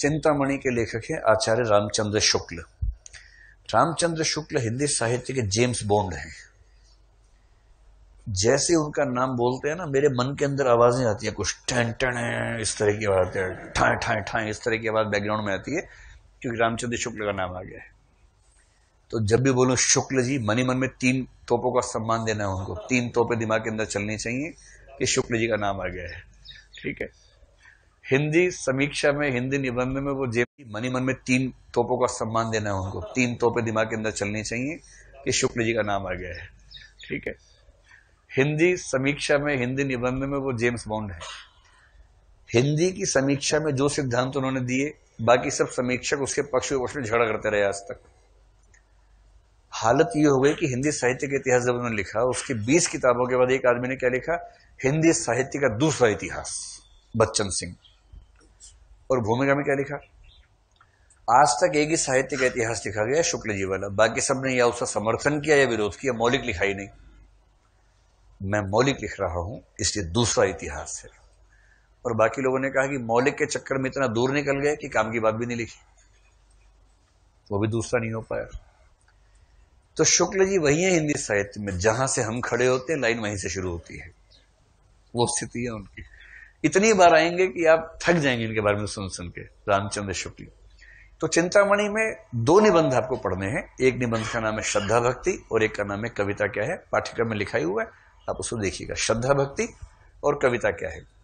चिंतामणि के लेखक हैं आचार्य रामचंद्र शुक्ल रामचंद्र शुक्ल हिंदी साहित्य के जेम्स बॉन्ड हैं जैसे उनका नाम बोलते हैं ना मेरे मन के अंदर आवाजें आती है कुछ टन टन इस तरह की आवाज आती है ठाए ठाए ठाए इस तरह की आवाज बैकग्राउंड में आती है क्योंकि रामचंद्र शुक्ल का नाम आ गया है तो जब भी बोलो शुक्ल जी मनी मन में तीन तोपों का सम्मान देना है उनको तीन तोपे दिमाग के अंदर चलनी चाहिए कि शुक्ल जी का नाम आ गया है ठीक है हिंदी समीक्षा में हिंदी निबंध में वो जेपी मनी मन में तीन तोपों का सम्मान देना है उनको तीन तोपे दिमाग के अंदर चलनी चाहिए कि शुक्ल जी का नाम आ गया है ठीक है हिंदी समीक्षा में हिंदी निबंध में वो जेम्स बॉन्ड है हिंदी की समीक्षा में जो सिद्धांत उन्होंने दिए बाकी सब समीक्षक उसके पक्ष विपक्ष में झगड़ा करते रहे आज तक हालत ये हो गई कि हिंदी साहित्य के इतिहास जब उन्होंने लिखा उसकी 20 किताबों के बाद एक आदमी ने क्या लिखा हिंदी साहित्य का दूसरा इतिहास बच्चन सिंह और भूमिका में क्या लिखा आज तक एक ही साहित्य का इतिहास लिखा गया शुक्ल जी वाला बाकी सब ने या उसका समर्थन किया या विरोध किया मौलिक लिखा ही नहीं मैं मौलिक लिख रहा हूं इसलिए दूसरा इतिहास है और बाकी लोगों ने कहा कि मौलिक के चक्कर में इतना दूर निकल गए कि काम की बात भी नहीं लिखी वो भी दूसरा नहीं हो पाया तो शुक्ल जी वही है हिंदी साहित्य में जहां से हम खड़े होते हैं लाइन वहीं से शुरू होती है वो स्थिति है उनकी इतनी बार आएंगे कि आप थक जाएंगे इनके बारे में सुन सुन के रामचंद्र शुक्ल तो चिंतामणि में दो निबंध आपको पढ़ने हैं एक निबंध का नाम है श्रद्धा भक्ति और एक का नाम है कविता क्या है पाठ्यक्रम में लिखाई हुआ है आप उसको देखिएगा श्रद्धा भक्ति और कविता क्या है